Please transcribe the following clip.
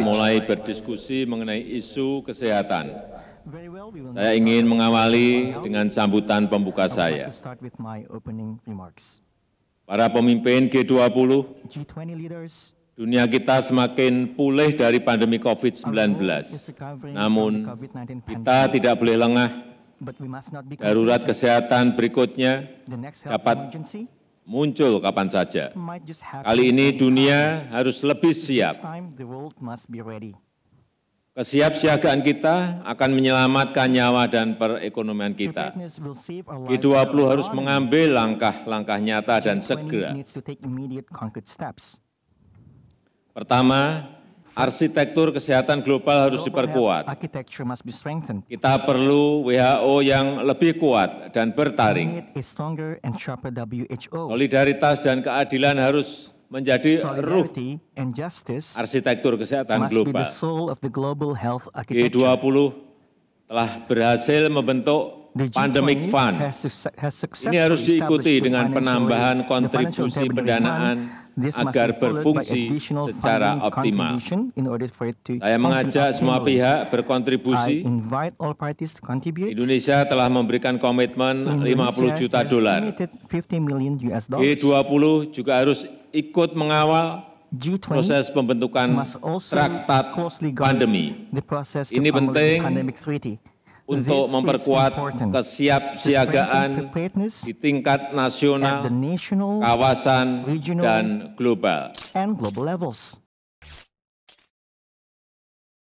mulai berdiskusi mengenai isu kesehatan. Saya ingin mengawali dengan sambutan pembuka saya. Para pemimpin G20, dunia kita semakin pulih dari pandemi COVID-19. Namun, kita tidak boleh lengah. Darurat kesehatan berikutnya dapat muncul kapan saja. Kali ini dunia harus lebih siap. Kesiapsiagaan kita akan menyelamatkan nyawa dan perekonomian kita. G20 harus mengambil langkah-langkah nyata dan segera. Pertama, arsitektur kesehatan global harus diperkuat. Kita perlu WHO yang lebih kuat dan bertaring. Solidaritas dan keadilan harus menjadi ruh arsitektur kesehatan global. G20 telah berhasil membentuk pandemic fund. Ini harus diikuti dengan penambahan kontribusi pendanaan agar berfungsi secara optimal. Saya mengajak semua pihak berkontribusi. Indonesia telah memberikan komitmen 50 juta dolar. G20 juga harus ikut mengawal proses pembentukan traktat pandemi. Ini penting untuk memperkuat kesiapsiagaan di tingkat nasional, kawasan, dan global.